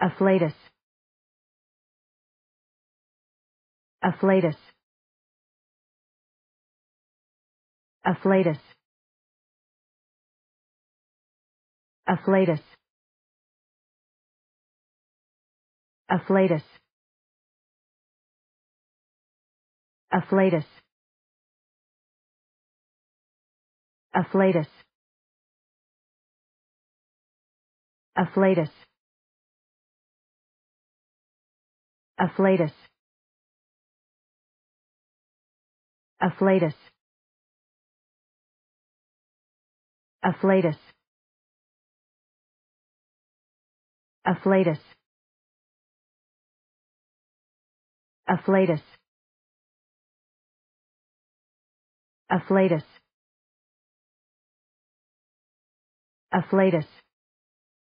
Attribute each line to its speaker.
Speaker 1: afflatus afflatus afflatus afflatus afflatus afflatus afflatus afflatus afflatus afflatus afflatus afflatus afflatus afflatus afflatus